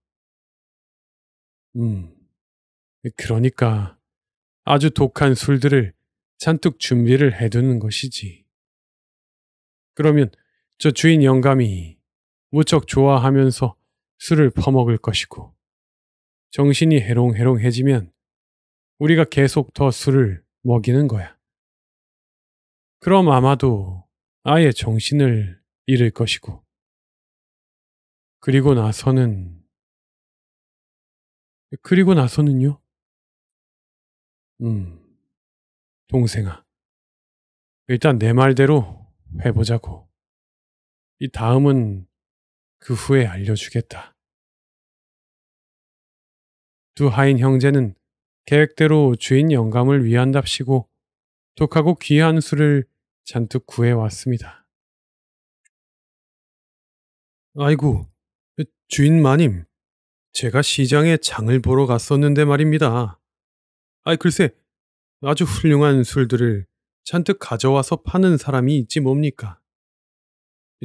음, 그러니까 아주 독한 술들을 잔뜩 준비를 해두는 것이지. 그러면 저 주인 영감이 무척 좋아하면서 술을 퍼먹을 것이고 정신이 해롱해롱해지면 우리가 계속 더 술을 먹이는 거야. 그럼 아마도 아예 정신을 잃을 것이고 그리고 나서는 그리고 나서는요? 음, 동생아. 일단 내 말대로 해보자고. 이 다음은 그 후에 알려주겠다. 두 하인 형제는 계획대로 주인 영감을 위한답시고 독하고 귀한 술을 잔뜩 구해왔습니다. 아이고, 주인 마님, 제가 시장에 장을 보러 갔었는데 말입니다. 아이 글쎄, 아주 훌륭한 술들을 잔뜩 가져와서 파는 사람이 있지 뭡니까?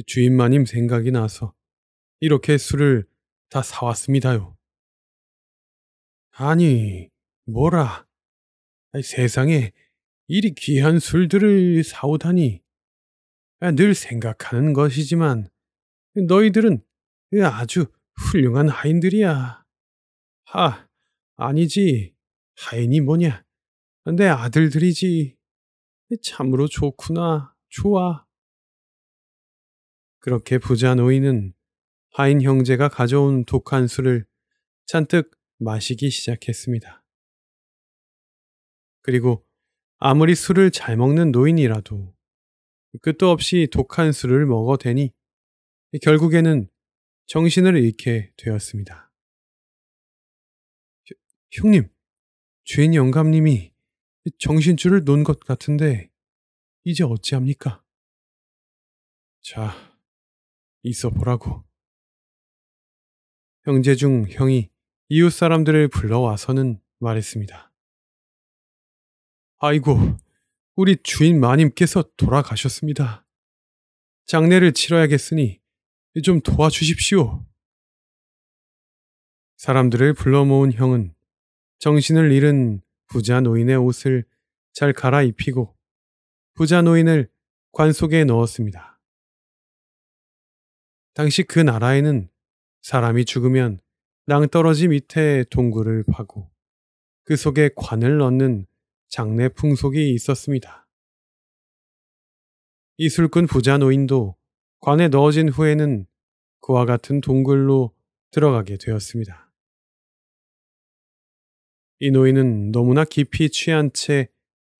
주인 마님 생각이 나서 이렇게 술을 다 사왔습니다요. 아니, 뭐라. 아이, 세상에 이리 귀한 술들을 사오다니. 아, 늘 생각하는 것이지만 너희들은 아주 훌륭한 하인들이야. 하, 아니지. 하인이 뭐냐? 내 아들들이지. 참으로 좋구나. 좋아. 그렇게 부자 노인은 하인 형제가 가져온 독한 술을 잔뜩 마시기 시작했습니다. 그리고 아무리 술을 잘 먹는 노인이라도 끝도 없이 독한 술을 먹어대니 결국에는 정신을 잃게 되었습니다. 형님, 주인 영감님이 정신줄을 놓은 것 같은데 이제 어찌합니까? 자, 있어 보라고. 형제 중 형이 이웃 사람들을 불러와서는 말했습니다. 아이고, 우리 주인 마님께서 돌아가셨습니다. 장례를 치러야겠으니 좀 도와주십시오. 사람들을 불러 모은 형은 정신을 잃은 부자 노인의 옷을 잘 갈아입히고 부자 노인을 관 속에 넣었습니다. 당시 그 나라에는 사람이 죽으면 낭떠러지 밑에 동굴을 파고 그 속에 관을 넣는 장례 풍속이 있었습니다. 이술꾼 부자 노인도 관에 넣어진 후에는 그와 같은 동굴로 들어가게 되었습니다. 이 노인은 너무나 깊이 취한 채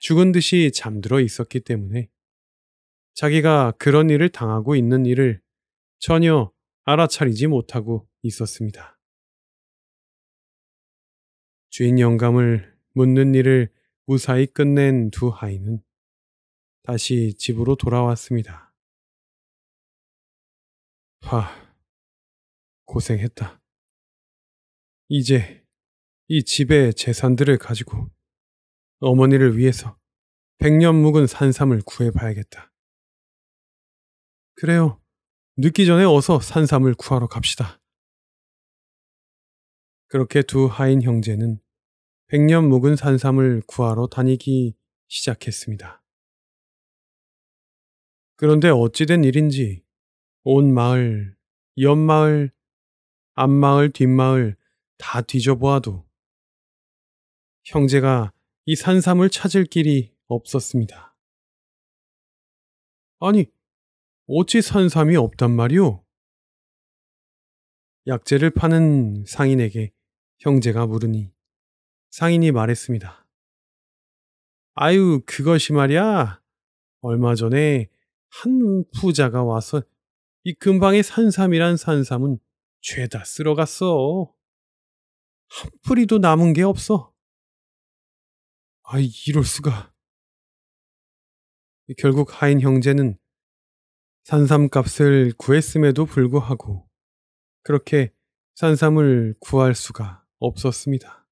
죽은 듯이 잠들어 있었기 때문에 자기가 그런 일을 당하고 있는 일을 전혀 알아차리지 못하고 있었습니다. 주인 영감을 묻는 일을 무사히 끝낸 두 하인은 다시 집으로 돌아왔습니다. 화, 고생했다. 이제 이 집의 재산들을 가지고 어머니를 위해서 백년 묵은 산삼을 구해봐야겠다. 그래요. 늦기 전에 어서 산삼을 구하러 갑시다. 그렇게 두 하인 형제는 백년 묵은 산삼을 구하러 다니기 시작했습니다. 그런데 어찌된 일인지 온 마을, 옆마을, 앞마을, 뒷마을 다 뒤져보아도 형제가 이 산삼을 찾을 길이 없었습니다. 아니, 어찌 산삼이 없단 말이오? 약재를 파는 상인에게 형제가 물으니 상인이 말했습니다. 아유, 그것이 말이야. 얼마 전에 한 부자가 와서 이 근방의 산삼이란 산삼은 죄다 쓸어갔어. 한 뿌리도 남은 게 없어. 아, 이럴 이 수가. 결국 하인 형제는 산삼값을 구했음에도 불구하고 그렇게 산삼을 구할 수가 없었습니다.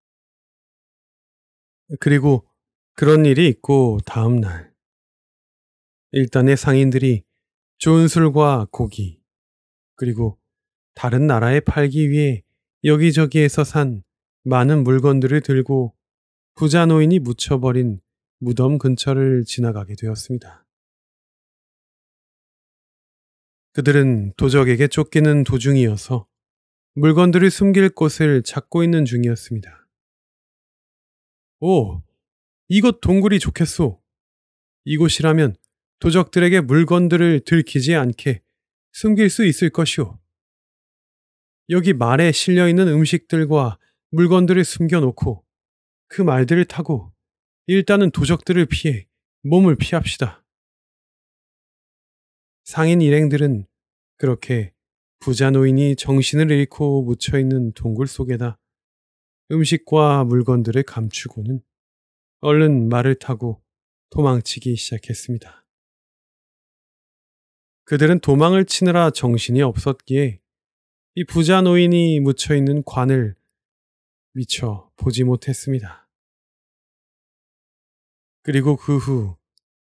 그리고 그런 일이 있고 다음 날 일단의 상인들이 좋은 술과 고기, 그리고 다른 나라에 팔기 위해 여기저기에서 산 많은 물건들을 들고 부자 노인이 묻혀버린 무덤 근처를 지나가게 되었습니다. 그들은 도적에게 쫓기는 도중이어서 물건들을 숨길 곳을 찾고 있는 중이었습니다. 오, 이곳 동굴이 좋겠소. 이곳이라면 도적들에게 물건들을 들키지 않게 숨길 수 있을 것이오. 여기 말에 실려 있는 음식들과 물건들을 숨겨놓고 그 말들을 타고 일단은 도적들을 피해 몸을 피합시다. 상인 일행들은 그렇게 부자 노인이 정신을 잃고 묻혀있는 동굴 속에다 음식과 물건들을 감추고는 얼른 말을 타고 도망치기 시작했습니다. 그들은 도망을 치느라 정신이 없었기에 이 부자 노인이 묻혀 있는 관을 미처 보지 못했습니다. 그리고 그 후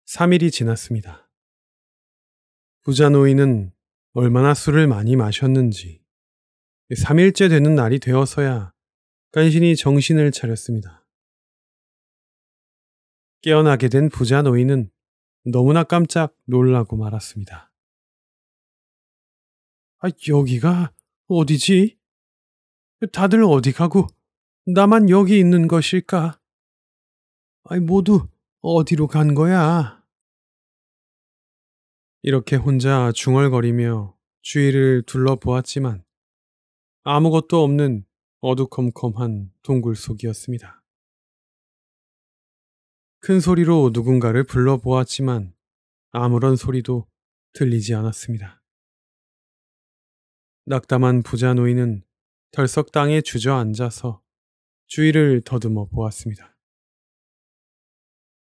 3일이 지났습니다. 부자 노인은 얼마나 술을 많이 마셨는지 3일째 되는 날이 되어서야 간신히 정신을 차렸습니다. 깨어나게 된 부자 노인은 너무나 깜짝 놀라고 말았습니다. 아, 여기가 어디지? 다들 어디 가고 나만 여기 있는 것일까? 아이, 모두 어디로 간 거야? 이렇게 혼자 중얼거리며 주위를 둘러보았지만 아무것도 없는 어두컴컴한 동굴 속이었습니다. 큰 소리로 누군가를 불러보았지만 아무런 소리도 들리지 않았습니다. 낙담한 부자 노인은 털썩 땅에 주저앉아서 주위를 더듬어 보았습니다.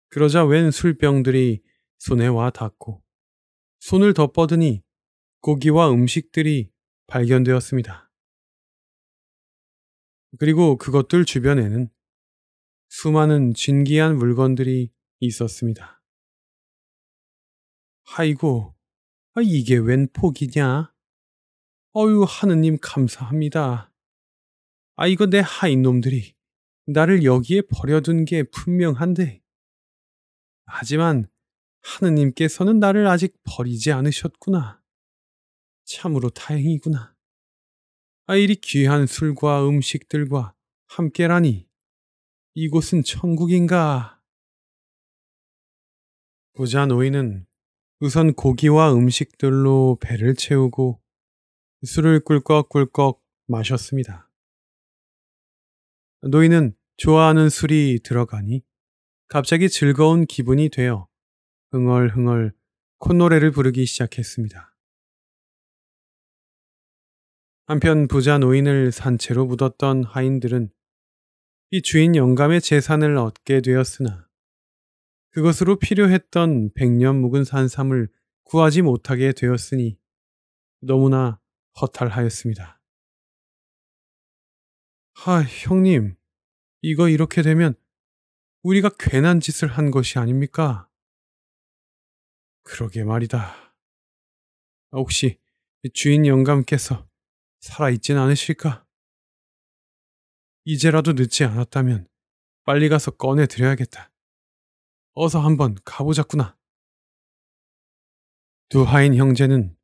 그러자 웬 술병들이 손에 와 닿고 손을 더 뻗으니 고기와 음식들이 발견되었습니다. 그리고 그것들 주변에는 수많은 진기한 물건들이 있었습니다. 아이고, 아, 이게 웬 폭이냐? 어유 하느님 감사합니다. 아 이거 내 하인 놈들이 나를 여기에 버려둔 게 분명한데. 하지만 하느님께서는 나를 아직 버리지 않으셨구나. 참으로 다행이구나. 아 이리 귀한 술과 음식들과 함께라니. 이곳은 천국인가? 부자 노인은 우선 고기와 음식들로 배를 채우고 술을 꿀꺽꿀꺽 마셨습니다. 노인은 좋아하는 술이 들어가니 갑자기 즐거운 기분이 되어 흥얼흥얼 콧노래를 부르기 시작했습니다. 한편 부자 노인을 산채로 묻었던 하인들은 이 주인 영감의 재산을 얻게 되었으나 그것으로 필요했던 백년 묵은 산삼을 구하지 못하게 되었으니 너무나 허탈하였습니다. 하, 형님, 이거 이렇게 되면 우리가 괜한 짓을 한 것이 아닙니까? 그러게 말이다. 아, 혹시 주인 영감께서 살아있진 않으실까? 이제라도 늦지 않았다면 빨리 가서 꺼내드려야겠다. 어서 한번 가보자꾸나. 두하인 형제는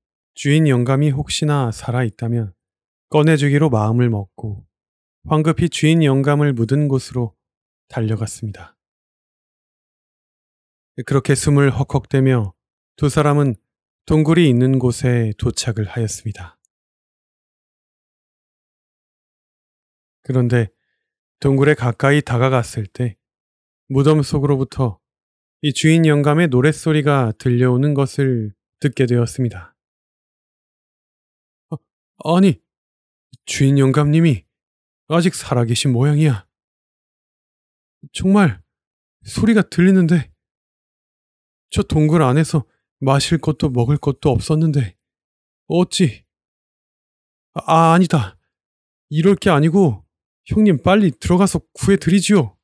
주인 영감이 혹시나 살아있다면 꺼내주기로 마음을 먹고 황급히 주인 영감을 묻은 곳으로 달려갔습니다. 그렇게 숨을 헉헉대며 두 사람은 동굴이 있는 곳에 도착을 하였습니다. 그런데 동굴에 가까이 다가갔을 때 무덤 속으로부터 이 주인 영감의 노랫소리가 들려오는 것을 듣게 되었습니다. 아니, 주인 영감님이 아직 살아계신 모양이야. 정말 소리가 들리는데 저 동굴 안에서 마실 것도 먹을 것도 없었는데 어찌 아 아니다 이럴 게 아니고 형님 빨리 들어가서 구해드리지요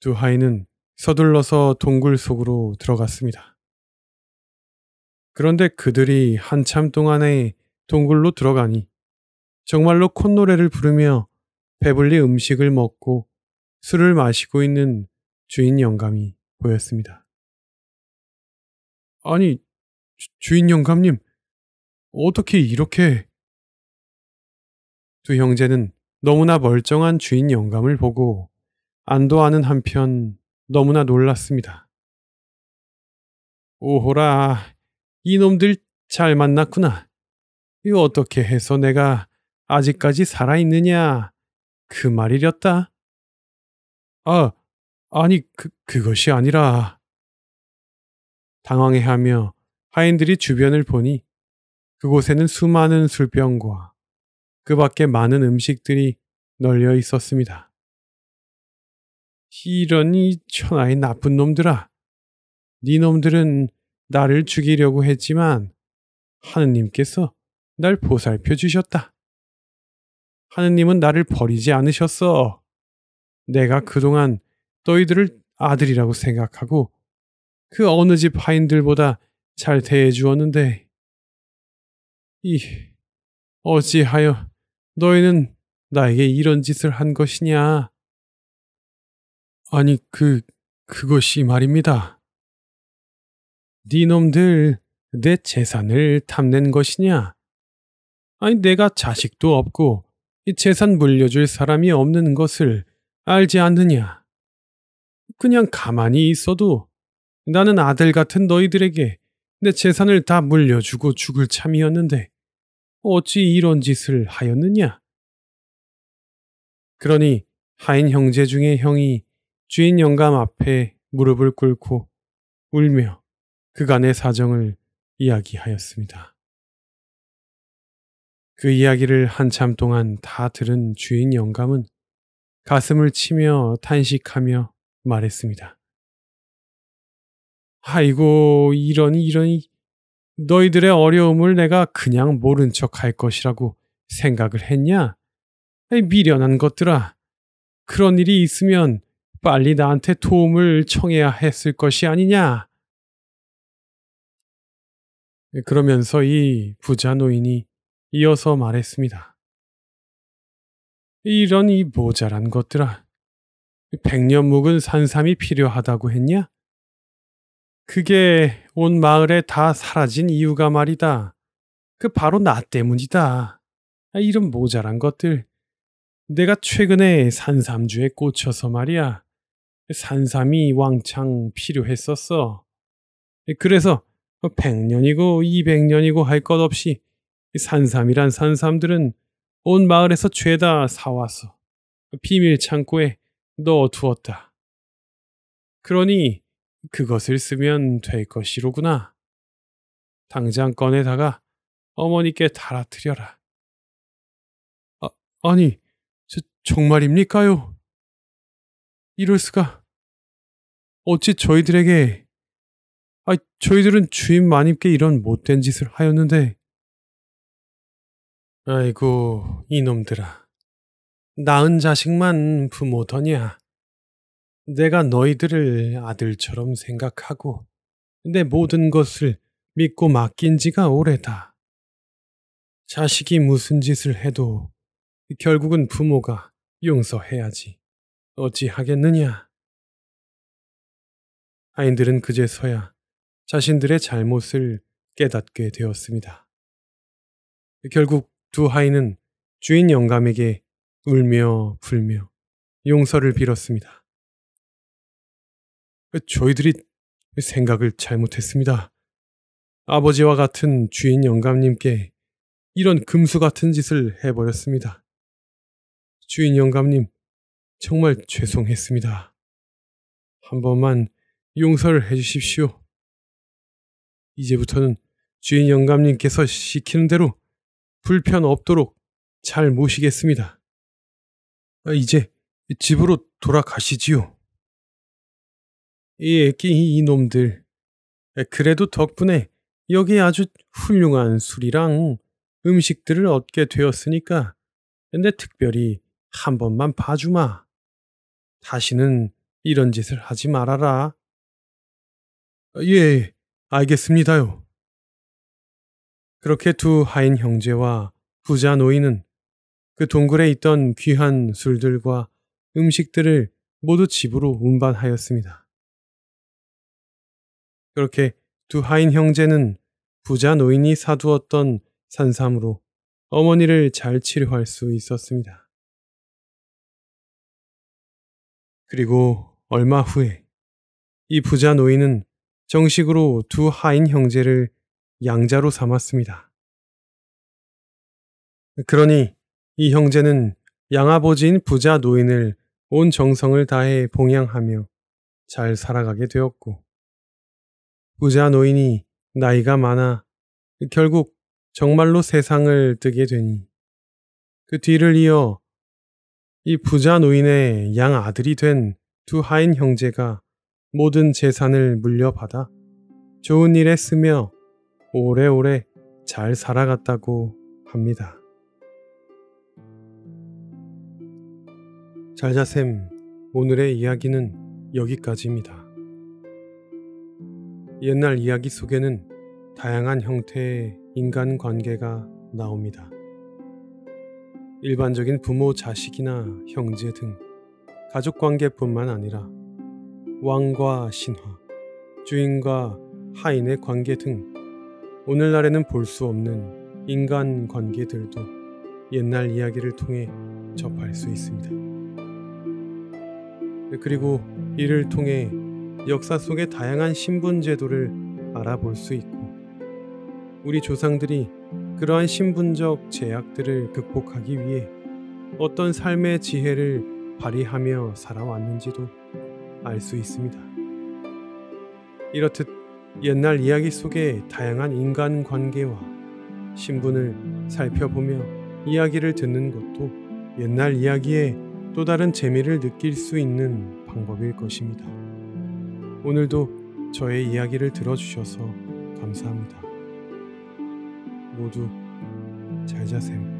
두하이는 서둘러서 동굴 속으로 들어갔습니다. 그런데 그들이 한참 동안에 동굴로 들어가니 정말로 콧노래를 부르며 배불리 음식을 먹고 술을 마시고 있는 주인 영감이 보였습니다. 아니, 주, 인 영감님, 어떻게 이렇게... 두 형제는 너무나 멀쩡한 주인 영감을 보고 안도하는 한편 너무나 놀랐습니다. 오호라, 이놈들 잘 만났구나. 이 어떻게 해서 내가 아직까지 살아있느냐. 그 말이렸다. 아, 아니, 그, 그것이 아니라. 당황해하며 하인들이 주변을 보니 그곳에는 수많은 술병과 그 밖에 많은 음식들이 널려 있었습니다. 이런 이 천하의 나쁜 놈들아. 네 놈들은 나를 죽이려고 했지만 하느님께서 날 보살펴 주셨다. 하느님은 나를 버리지 않으셨어. 내가 그동안 너희들을 아들이라고 생각하고 그 어느 집 하인들보다 잘 대해 주었는데 이 어찌하여 너희는 나에게 이런 짓을 한 것이냐? 아니 그 그것이 말입니다. 니놈들 내 재산을 탐낸 것이냐? 아니 내가 자식도 없고 이 재산 물려줄 사람이 없는 것을 알지 않느냐? 그냥 가만히 있어도 나는 아들 같은 너희들에게 내 재산을 다 물려주고 죽을 참이었는데 어찌 이런 짓을 하였느냐? 그러니 하인 형제 중에 형이 주인 영감 앞에 무릎을 꿇고 울며 그간의 사정을 이야기하였습니다. 그 이야기를 한참 동안 다 들은 주인 영감은 가슴을 치며 탄식하며 말했습니다. 아이고, 이러니 이러니 너희들의 어려움을 내가 그냥 모른 척 할 것이라고 생각을 했냐? 미련한 것들아. 그런 일이 있으면 빨리 나한테 도움을 청해야 했을 것이 아니냐? 그러면서 이 부자 노인이 이어서 말했습니다. 이런 이 모자란 것들아. 백년 묵은 산삼이 필요하다고 했냐? 그게 온 마을에 다 사라진 이유가 말이다. 그 바로 나 때문이다. 이런 모자란 것들. 내가 최근에 산삼주에 꽂혀서 말이야. 산삼이 왕창 필요했었어. 그래서 100년이고 200년이고 할 것 없이 산삼이란 산삼들은 온 마을에서 죄다 사와서 비밀 창고에 넣어두었다. 그러니 그것을 쓰면 될 것이로구나. 당장 꺼내다가 어머니께 달아드려라. 아, 아니, 저, 정말입니까요? 이럴 수가. 어찌 저희들에게 아, 저희들은 주인 마님께 이런 못된 짓을 하였는데. 아이고, 이놈들아. 낳은 자식만 부모더냐. 내가 너희들을 아들처럼 생각하고 내 모든 것을 믿고 맡긴 지가 오래다. 자식이 무슨 짓을 해도 결국은 부모가 용서해야지. 어찌 하겠느냐? 아인들은 그제서야 자신들의 잘못을 깨닫게 되었습니다. 결국 두 하인은 주인 영감에게 울며 불며 용서를 빌었습니다. 저희들이 생각을 잘못했습니다. 아버지와 같은 주인 영감님께 이런 금수 같은 짓을 해버렸습니다. 주인 영감님, 정말 죄송했습니다. 한 번만 용서를 해주십시오. 이제부터는 주인 영감님께서 시키는 대로 불편 없도록 잘 모시겠습니다. 아, 이제 집으로 돌아가시지요. 이애끼 예, 이놈들. 아, 그래도 덕분에 여기 아주 훌륭한 술이랑 음식들을 얻게 되었으니까 근데 특별히 한 번만 봐주마. 다시는 이런 짓을 하지 말아라. 아, 예, 예. 알겠습니다요. 그렇게 두 하인 형제와 부자 노인은 그 동굴에 있던 귀한 술들과 음식들을 모두 집으로 운반하였습니다. 그렇게 두 하인 형제는 부자 노인이 사두었던 산삼으로 어머니를 잘 치료할 수 있었습니다. 그리고 얼마 후에 이 부자 노인은 정식으로 두 하인 형제를 양자로 삼았습니다. 그러니 이 형제는 양아버지인 부자 노인을 온 정성을 다해 봉양하며 잘 살아가게 되었고, 부자 노인이 나이가 많아 결국 정말로 세상을 뜨게 되니 그 뒤를 이어 이 부자 노인의 양 아들이 된 두 하인 형제가 모든 재산을 물려받아 좋은 일에 쓰며 오래오래 잘 살아갔다고 합니다. 잘자쌤, 오늘의 이야기는 여기까지입니다. 옛날 이야기 속에는 다양한 형태의 인간 관계가 나옵니다. 일반적인 부모, 자식이나 형제 등 가족 관계뿐만 아니라 왕과 신화, 주인과 하인의 관계 등 오늘날에는 볼 수 없는 인간 관계들도 옛날 이야기를 통해 접할 수 있습니다. 그리고 이를 통해 역사 속의 다양한 신분 제도를 알아볼 수 있고 우리 조상들이 그러한 신분적 제약들을 극복하기 위해 어떤 삶의 지혜를 발휘하며 살아왔는지도 알수 있습니다. 이렇듯 옛날 이야기 속의 다양한 인간 관계와 신분을 살펴보며 이야기를 듣는 것도 옛날 이야기에 또 다른 재미를 느낄 수 있는 방법일 것입니다. 오늘도 저의 이야기를 들어주셔서 감사합니다. 모두 잘 자세요.